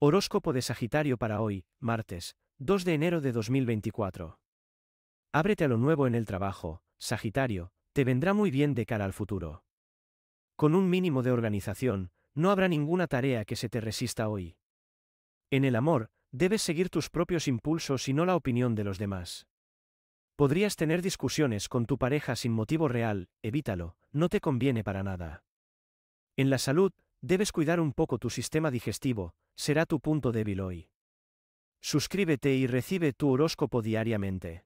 Horóscopo de Sagitario para hoy, martes, 2 de enero de 2024. Ábrete a lo nuevo en el trabajo, Sagitario, te vendrá muy bien de cara al futuro. Con un mínimo de organización, no habrá ninguna tarea que se te resista hoy. En el amor, debes seguir tus propios impulsos y no la opinión de los demás. Podrías tener discusiones con tu pareja sin motivo real, evítalo, no te conviene para nada. En la salud, Debes cuidar un poco tu sistema digestivo, será tu punto débil hoy. Suscríbete y recibe tu horóscopo diariamente.